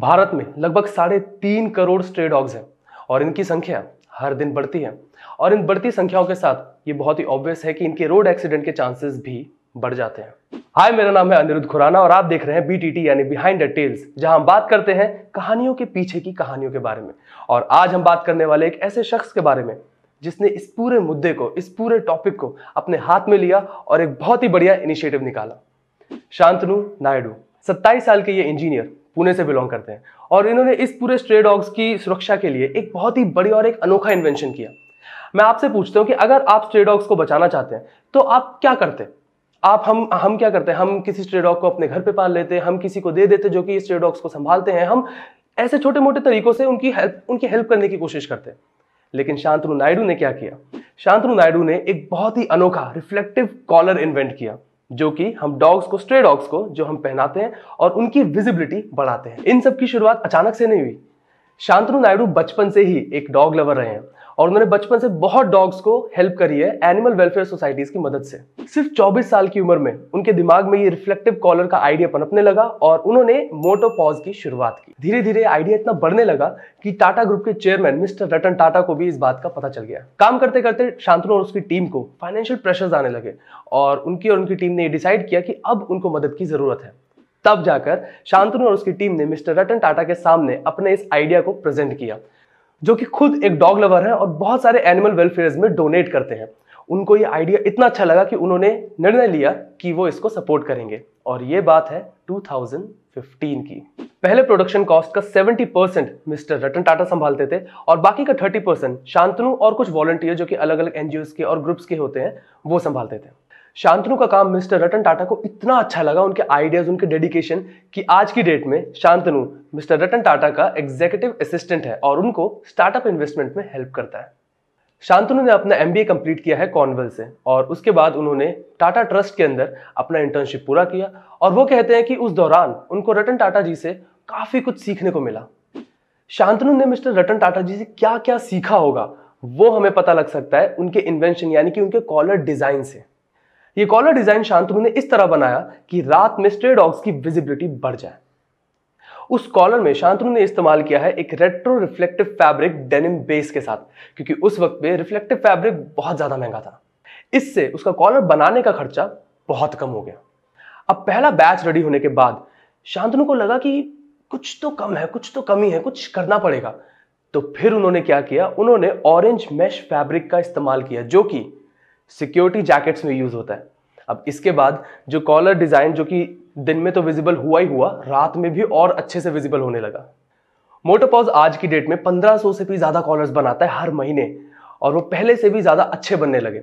भारत में लगभग साढ़े तीन करोड़ स्ट्रे डॉग्स हैं और इनकी संख्या हर दिन बढ़ती है और इन बढ़ती संख्याओं के साथ ये बहुत ही ऑब्वियस है कि इनके रोड एक्सीडेंट के चांसेस भी बढ़ जाते हैं हाय मेरा नाम है अनिरुद्ध खुराना और आप देख रहे हैं बीटीटी यानी बिहाइंड द टेल्स जहां हम बात करते हैं कहानियों के पीछे की कहानियों के बारे में और आज हम बात करने वाले एक ऐसे शख्स के बारे में जिसने इस पूरे मुद्दे को इस पूरे टॉपिक को अपने हाथ में लिया और एक बहुत ही बढ़िया इनिशिएटिव निकाला शांतनु नायडू सत्ताईस साल के ये इंजीनियर पुणे से बिलोंग करते हैं और इन्होंने इस पूरे स्ट्रे डॉग्स की सुरक्षा के लिए एक बहुत ही बड़ी और एक अनोखा इन्वेंशन किया मैं आपसे पूछता हूँ कि अगर आप स्ट्रे डॉग्स को बचाना चाहते हैं तो आप क्या करते आप हम हम क्या करते हैं हम किसी स्ट्रे डॉग को अपने घर पे पाल लेते हैं हम किसी को दे देते जो कि स्ट्रे डॉग्स को संभालते हैं हम ऐसे छोटे मोटे तरीकों से उनकी हेल्प उनकी हेल्प करने की कोशिश करते हैं लेकिन शांतनु नायडू ने क्या किया शांतनु नायडू ने एक बहुत ही अनोखा रिफ्लेक्टिव कॉलर इन्वेंट किया जो कि हम डॉग्स को स्ट्रे डॉग्स को जो हम पहनाते हैं और उनकी विजिबिलिटी बढ़ाते हैं इन सब की शुरुआत अचानक से नहीं हुई शांतनु नायडू बचपन से ही एक डॉग लवर रहे हैं और उन्होंने बचपन से बहुत डॉग्स को हेल्प करी है एनिमल वेलफेयर सोसाइटीज की मदद से सिर्फ 24 साल की उम्र में उनके दिमाग में ये रिफ्लेक्टिव कॉलर का आइडिया पनपने लगा और उन्होंने मोटो पॉज की शुरुआत की धीरे धीरे आइडिया इतना बढ़ने लगा कि टाटा ग्रुप के चेयरमैन मिस्टर रतन टाटा को भी इस बात का पता चल गया काम करते करते शांतनु और उसकी टीम को फाइनेंशियल प्रेशर आने लगे और उनकी और उनकी टीम ने डिसाइड किया कि अब उनको मदद की जरूरत है तब जाकर शांतनु और उसकी टीम ने मिस्टर रतन टाटा के सामने अपने इस आइडिया को प्रेजेंट किया जो कि खुद एक डॉग लवर है और बहुत सारे एनिमल वेलफेयर में डोनेट करते हैं उनको ये आइडिया इतना अच्छा लगा कि उन्होंने निर्णय लिया कि वो इसको सपोर्ट करेंगे और ये बात है 2015 की पहले प्रोडक्शन कॉस्ट का 70 परसेंट मिस्टर रतन टाटा संभालते थे और बाकी का 30 परसेंट शांतनु और कुछ वॉलंटियर जो कि अलग अलग एनजीओ के और ग्रुप्स के होते हैं वो संभालते थे शांतनु का काम मिस्टर रतन टाटा को इतना अच्छा लगा उनके आइडियाज उनके डेडिकेशन कि आज की डेट में शांतनु मिस्टर रतन टाटा का एग्जीक्यूटिव असिस्टेंट है और उनको स्टार्टअप इन्वेस्टमेंट में हेल्प करता है शांतनु ने अपना एम कंप्लीट किया है कॉर्नवेल से और उसके बाद उन्होंने टाटा ट्रस्ट के अंदर अपना इंटर्नशिप पूरा किया और वो कहते हैं कि उस दौरान उनको रतन टाटा जी से काफ़ी कुछ सीखने को मिला शांतनु ने मिस्टर रतन टाटा जी से क्या क्या सीखा होगा वो हमें पता लग सकता है उनके इन्वेंशन यानी कि उनके कॉलर डिज़ाइन से ये कॉलर डिजाइन शांतनु ने इस तरह बनाया कि रात में स्ट्रे डॉग्स की विजिबिलिटी बढ़ जाए उस कॉलर में शांतनु ने इस्तेमाल किया है एक retro reflective fabric denim base के साथ क्योंकि उस वक्त में रिफ्लेक्टिव फैब्रिक बहुत ज्यादा महंगा था इससे उसका कॉलर बनाने का खर्चा बहुत कम हो गया अब पहला बैच रेडी होने के बाद शांतनु को लगा कि कुछ तो कम है कुछ तो कमी है कुछ करना पड़ेगा तो फिर उन्होंने क्या किया उन्होंने ऑरेंज मैश फैब्रिक का इस्तेमाल किया जो कि सिक्योरिटी जैकेट्स में यूज होता है अब इसके बाद जो कॉलर डिजाइन जो कि दिन में तो विजिबल हुआ ही हुआ रात में भी और अच्छे से विजिबल होने लगा मोटोपॉज आज की डेट में 1500 से भी ज़्यादा कॉलर्स बनाता है हर महीने और वो पहले से भी ज़्यादा अच्छे बनने लगे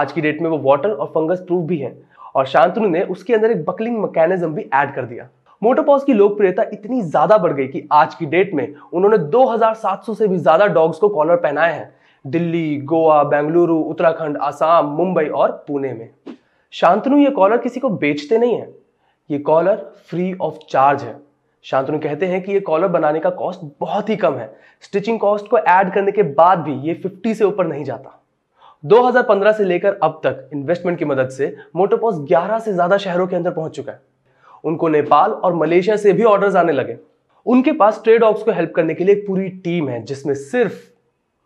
आज की डेट में वो वाटर और फंगस प्रूफ भी है और शांतनु ने उसके अंदर एक बकलिंग मैकेनिज्म भी ऐड कर दिया मोटोपॉज की लोकप्रियता इतनी ज़्यादा बढ़ गई कि आज की डेट में उन्होंने 2700 से भी ज़्यादा डॉग्स को कॉलर पहनाए हैं दिल्ली गोवा बेंगलुरु उत्तराखंड आसाम मुंबई और पुणे में शांतनु ये कॉलर किसी को बेचते नहीं है ये कॉलर फ्री ऑफ चार्ज है शांतनु कहते हैं कि ये कॉलर बनाने का कॉस्ट बहुत ही कम है स्टिचिंग कॉस्ट को ऐड करने के बाद भी ये 50 से ऊपर नहीं जाता 2015 से लेकर अब तक इन्वेस्टमेंट की मदद से मोटोपॉस 11 से ज्यादा शहरों के अंदर पहुंच चुका है उनको नेपाल और मलेशिया से भी ऑर्डर आने लगे उनके पास ट्रेड ऑक्स को हेल्प करने के लिए पूरी टीम है जिसमें सिर्फ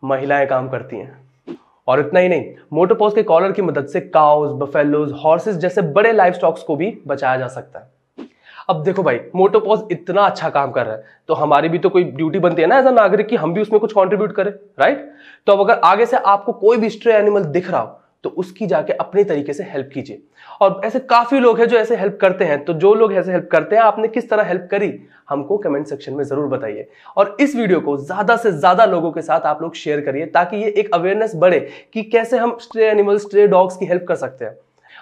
महिलाएं काम करती हैं और इतना ही नहीं मोटोपोज के कॉलर की मदद से काउस बफेलोज हॉर्सेस जैसे बड़े लाइफ स्टॉक्स को भी बचाया जा सकता है अब देखो भाई मोटोपोज इतना अच्छा काम कर रहा है तो हमारी भी तो कोई ड्यूटी बनती है ना एज अ नागरिक की हम भी उसमें कुछ कॉन्ट्रीब्यूट करें राइट तो अब अगर आगे से आपको कोई भी स्ट्रे एनिमल दिख रहा हो तो उसकी जाके अपने तरीके से हेल्प कीजिए और ऐसे काफी लोग हैं जो ऐसे हेल्प करते हैं तो जो लोग ऐसे हेल्प करते हैं आपने किस तरह हेल्प करी हमको कमेंट सेक्शन में जरूर बताइए और इस वीडियो को ज्यादा से ज्यादा लोगों के साथ आप लोग शेयर करिए ताकि ये एक अवेयरनेस बढ़े कि कैसे हम स्ट्रे एनिमल स्ट्रे डॉग्स की हेल्प कर सकते हैं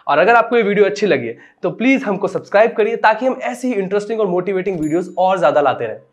और अगर आपको ये वीडियो अच्छी लगी तो प्लीज हमको सब्सक्राइब करिए ताकि हम ऐसी ही इंटरेस्टिंग और मोटिवेटिंग वीडियोस और ज्यादा लाते रहें